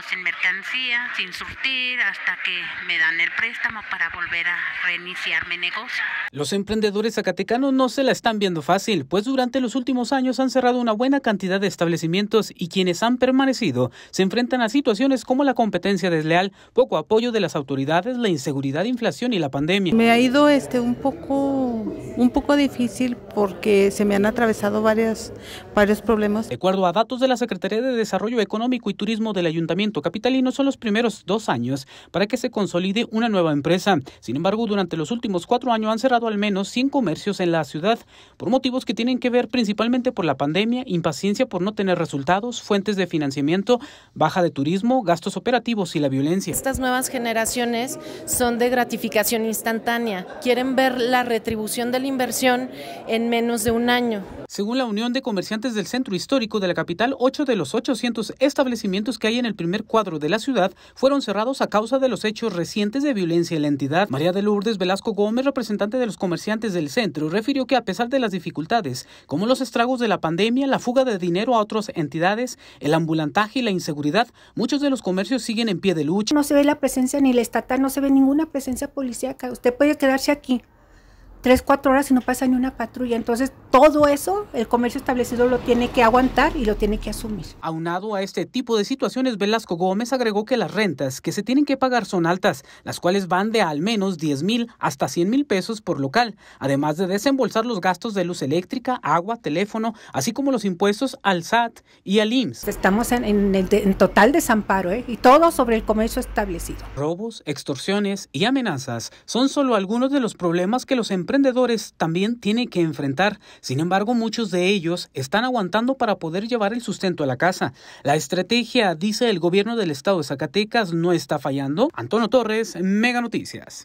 sin mercancía, sin surtir, hasta que me dan el préstamo para volver a reiniciar mi negocio. Los emprendedores zacatecanos no se la están viendo fácil, pues durante los últimos años han cerrado una buena cantidad de establecimientos y quienes han permanecido se enfrentan a situaciones como la competencia desleal, poco apoyo de las autoridades, la inseguridad, inflación y la pandemia. Me ha ido este un poco un poco difícil porque se me han atravesado varias, varios problemas. De acuerdo a datos de la Secretaría de Desarrollo Económico y Turismo del Ayuntamiento Capitalino, son los primeros dos años para que se consolide una nueva empresa. Sin embargo, durante los últimos cuatro años han cerrado al menos 100 comercios en la ciudad por motivos que tienen que ver principalmente por la pandemia, impaciencia por no tener resultados, fuentes de financiamiento, baja de turismo, gastos operativos y la violencia. Estas nuevas generaciones son de gratificación instantánea. Quieren ver la retribución de la inversión en menos de un año. Según la Unión de Comerciantes del Centro Histórico de la capital, ocho de los 800 establecimientos que hay en el primer cuadro de la ciudad fueron cerrados a causa de los hechos recientes de violencia en la entidad. María de Lourdes Velasco Gómez, representante de los comerciantes del centro, refirió que a pesar de las dificultades, como los estragos de la pandemia, la fuga de dinero a otras entidades, el ambulantaje y la inseguridad, muchos de los comercios siguen en pie de lucha. No se ve la presencia ni la estatal, no se ve ninguna presencia policíaca. Usted puede quedarse aquí tres, cuatro horas y no pasa ni una patrulla. Entonces, todo eso el comercio establecido lo tiene que aguantar y lo tiene que asumir. Aunado a este tipo de situaciones, Velasco Gómez agregó que las rentas que se tienen que pagar son altas, las cuales van de al menos 10 mil hasta 100 mil pesos por local, además de desembolsar los gastos de luz eléctrica, agua, teléfono, así como los impuestos al SAT y al IMSS. Estamos en, el total desamparo ¿eh? y todo sobre el comercio establecido. Robos, extorsiones y amenazas son solo algunos de los problemas que los empresarios emprendedores también tiene que enfrentar. Sin embargo, muchos de ellos están aguantando para poder llevar el sustento a la casa. La estrategia, dice el gobierno del estado de Zacatecas, no está fallando. Antonio Torres, Mega Noticias.